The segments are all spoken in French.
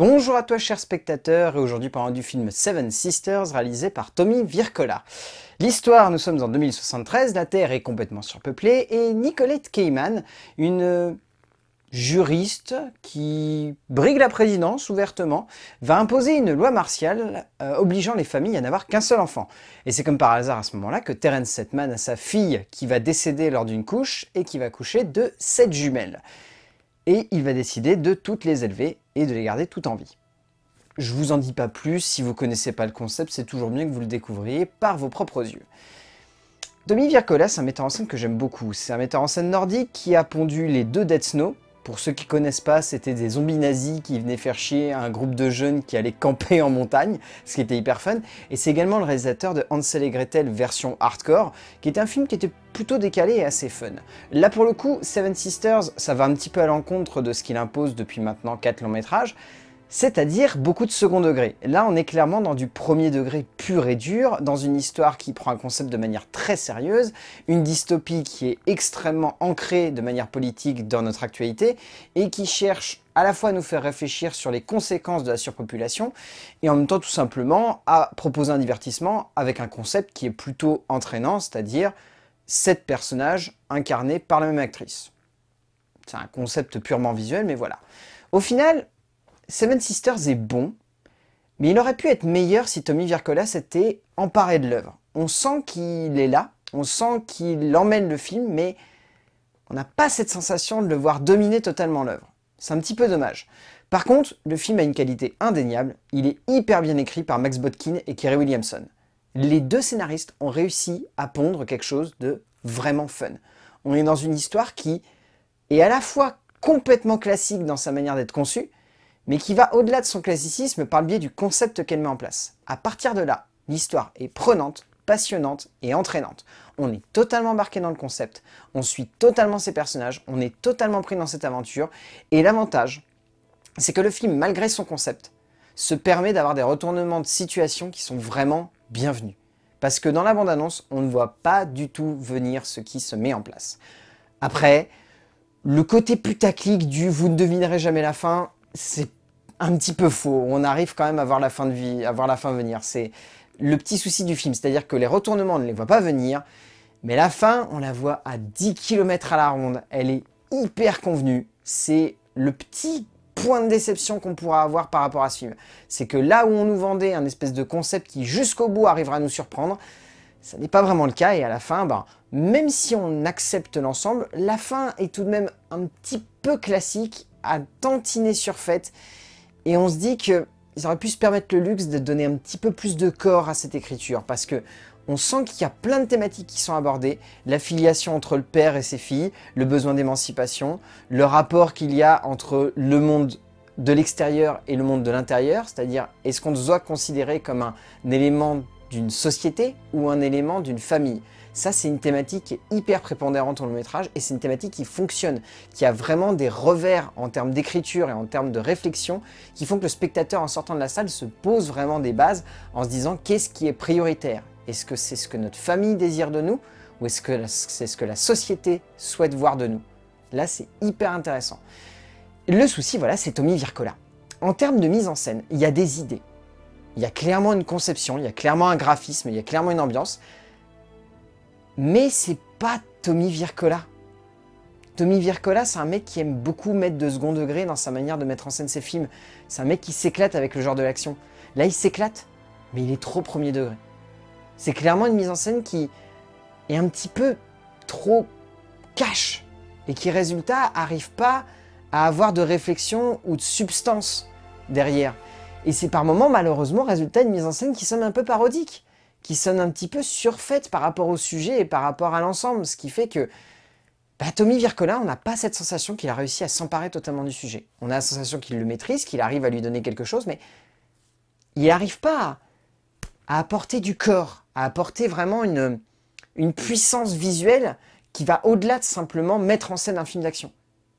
Bonjour à toi chers spectateurs, et aujourd'hui parlons du film Seven Sisters réalisé par Tommy Vircola. L'histoire, nous sommes en 2073, la Terre est complètement surpeuplée et Nicolette Keyman, une euh, juriste qui brigue la présidence ouvertement, va imposer une loi martiale euh, obligeant les familles à n'avoir qu'un seul enfant. Et c'est comme par hasard à ce moment-là que Terence Setman a sa fille qui va décéder lors d'une couche et qui va coucher de sept jumelles et il va décider de toutes les élever et de les garder toutes en vie. Je vous en dis pas plus, si vous connaissez pas le concept, c'est toujours mieux que vous le découvriez par vos propres yeux. Tommy Vircola, c'est un metteur en scène que j'aime beaucoup. C'est un metteur en scène nordique qui a pondu les deux Dead Snow, pour ceux qui connaissent pas, c'était des zombies nazis qui venaient faire chier un groupe de jeunes qui allaient camper en montagne, ce qui était hyper fun. Et c'est également le réalisateur de Hansel et Gretel version hardcore, qui était un film qui était plutôt décalé et assez fun. Là pour le coup, Seven Sisters, ça va un petit peu à l'encontre de ce qu'il impose depuis maintenant 4 longs métrages, c'est-à-dire beaucoup de second degré. Là, on est clairement dans du premier degré pur et dur, dans une histoire qui prend un concept de manière très sérieuse, une dystopie qui est extrêmement ancrée de manière politique dans notre actualité, et qui cherche à la fois à nous faire réfléchir sur les conséquences de la surpopulation, et en même temps tout simplement à proposer un divertissement avec un concept qui est plutôt entraînant, c'est-à-dire sept personnages incarnés par la même actrice. C'est un concept purement visuel, mais voilà. Au final, Seven Sisters est bon, mais il aurait pu être meilleur si Tommy Vircola s'était emparé de l'œuvre. On sent qu'il est là, on sent qu'il emmène le film, mais on n'a pas cette sensation de le voir dominer totalement l'œuvre. C'est un petit peu dommage. Par contre, le film a une qualité indéniable, il est hyper bien écrit par Max Botkin et Kerry Williamson. Les deux scénaristes ont réussi à pondre quelque chose de vraiment fun. On est dans une histoire qui est à la fois complètement classique dans sa manière d'être conçue, mais qui va au-delà de son classicisme par le biais du concept qu'elle met en place. À partir de là, l'histoire est prenante, passionnante et entraînante. On est totalement embarqué dans le concept, on suit totalement ses personnages, on est totalement pris dans cette aventure, et l'avantage, c'est que le film, malgré son concept, se permet d'avoir des retournements de situation qui sont vraiment bienvenus. Parce que dans la bande-annonce, on ne voit pas du tout venir ce qui se met en place. Après, le côté putaclic du « vous ne devinerez jamais la fin », c'est un petit peu faux. On arrive quand même à voir la fin de vie, à voir la fin venir. C'est le petit souci du film, c'est-à-dire que les retournements, on ne les voit pas venir, mais la fin, on la voit à 10 km à la ronde. Elle est hyper convenue. C'est le petit point de déception qu'on pourra avoir par rapport à ce film. C'est que là où on nous vendait un espèce de concept qui jusqu'au bout arrivera à nous surprendre, ça n'est pas vraiment le cas et à la fin, ben, même si on accepte l'ensemble, la fin est tout de même un petit peu classique à tantiner surfaite. Et on se dit qu'ils auraient pu se permettre le luxe de donner un petit peu plus de corps à cette écriture, parce que on sent qu'il y a plein de thématiques qui sont abordées, l'affiliation entre le père et ses filles, le besoin d'émancipation, le rapport qu'il y a entre le monde de l'extérieur et le monde de l'intérieur, c'est-à-dire est-ce qu'on doit considérer comme un élément d'une société ou un élément d'une famille ça, c'est une thématique hyper prépondérante dans le métrage et c'est une thématique qui fonctionne, qui a vraiment des revers en termes d'écriture et en termes de réflexion qui font que le spectateur, en sortant de la salle, se pose vraiment des bases en se disant qu'est-ce qui est prioritaire Est-ce que c'est ce que notre famille désire de nous ou est-ce que c'est ce que la société souhaite voir de nous Là, c'est hyper intéressant. Le souci, voilà, c'est Tommy Vircola. En termes de mise en scène, il y a des idées. Il y a clairement une conception, il y a clairement un graphisme, il y a clairement une ambiance mais c'est pas Tommy Vircola. Tommy Vircola, c'est un mec qui aime beaucoup mettre de second degré dans sa manière de mettre en scène ses films. C'est un mec qui s'éclate avec le genre de l'action. Là, il s'éclate, mais il est trop premier degré. C'est clairement une mise en scène qui est un petit peu trop cash et qui, résultat, n'arrive pas à avoir de réflexion ou de substance derrière. Et c'est par moments, malheureusement, résultat une mise en scène qui semble un peu parodique qui sonne un petit peu surfaite par rapport au sujet et par rapport à l'ensemble, ce qui fait que bah, Tommy Vircola, on n'a pas cette sensation qu'il a réussi à s'emparer totalement du sujet. On a la sensation qu'il le maîtrise, qu'il arrive à lui donner quelque chose, mais il n'arrive pas à, apporter du corps, à apporter vraiment une, une puissance visuelle qui va au-delà de simplement mettre en scène un film d'action,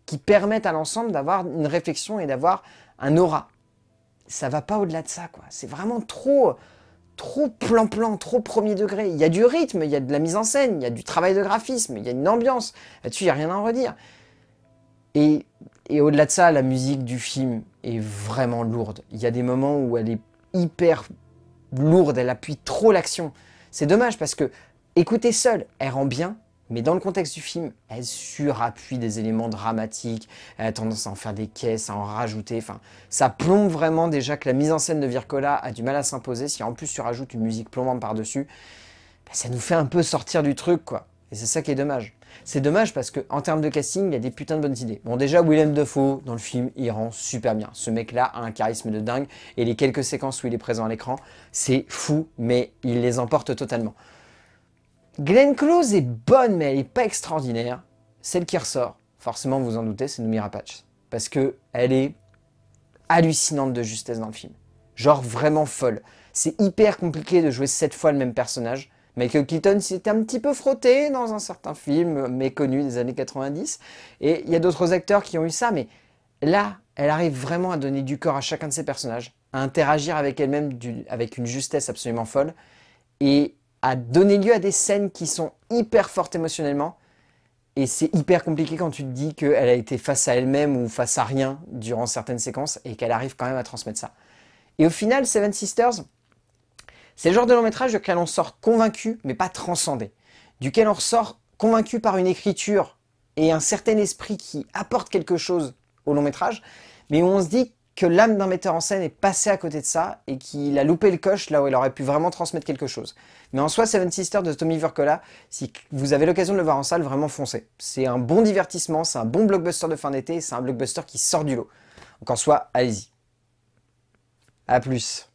qui permette à l'ensemble d'avoir une réflexion et d'avoir un aura. Ça va pas au-delà de ça, quoi. C'est vraiment trop trop plan-plan, trop premier degré. Il y a du rythme, il y a de la mise en scène, il y a du travail de graphisme, il y a une ambiance. Là-dessus, il n'y a rien à en redire. Et, au-delà de ça, la musique du film est vraiment lourde. Il y a des moments où elle est hyper lourde, elle appuie trop l'action. C'est dommage parce que écouter seule, elle rend bien, mais dans le contexte du film, elle surappuie des éléments dramatiques, elle a tendance à en faire des caisses, à en rajouter, enfin, ça plombe vraiment déjà que la mise en scène de Vircola a du mal à s'imposer, si en plus tu rajoutes une musique plombante par-dessus, bah, ça nous fait un peu sortir du truc, quoi. Et c'est ça qui est dommage. C'est dommage parce qu'en termes de casting, il y a des putains de bonnes idées. Bon déjà, Willem Defoe dans le film, il rend super bien. Ce mec-là a un charisme de dingue, et les quelques séquences où il est présent à l'écran, c'est fou, mais il les emporte totalement. Glenn Close est bonne, mais elle n'est pas extraordinaire. Celle qui ressort, forcément vous en doutez, c'est Numira Patch. Parce que elle est hallucinante de justesse dans le film. Genre vraiment folle. C'est hyper compliqué de jouer sept fois le même personnage. Michael Keaton s'était un petit peu frotté dans un certain film méconnu des années 90. Et il y a d'autres acteurs qui ont eu ça, mais là, elle arrive vraiment à donner du corps à chacun de ses personnages, à interagir avec elle-même avec une justesse absolument folle. Et à donner lieu à des scènes qui sont hyper fortes émotionnellement. Et c'est hyper compliqué quand tu te dis qu'elle a été face à elle-même ou face à rien durant certaines séquences et qu'elle arrive quand même à transmettre ça. Et au final, Seven Sisters, c'est le genre de long métrage duquel on sort convaincu, mais pas transcendé. Duquel on ressort convaincu par une écriture et un certain esprit qui apporte quelque chose au long métrage, mais où on se dit que l'âme d'un metteur en scène est passée à côté de ça et qu'il a loupé le coche là où il aurait pu vraiment transmettre quelque chose. Mais en soi, Seven Sisters de Tommy Vercola, si vous avez l'occasion de le voir en salle, vraiment foncez. C'est un bon divertissement, c'est un bon blockbuster de fin d'été, c'est un blockbuster qui sort du lot. Donc en soi, allez-y. A plus.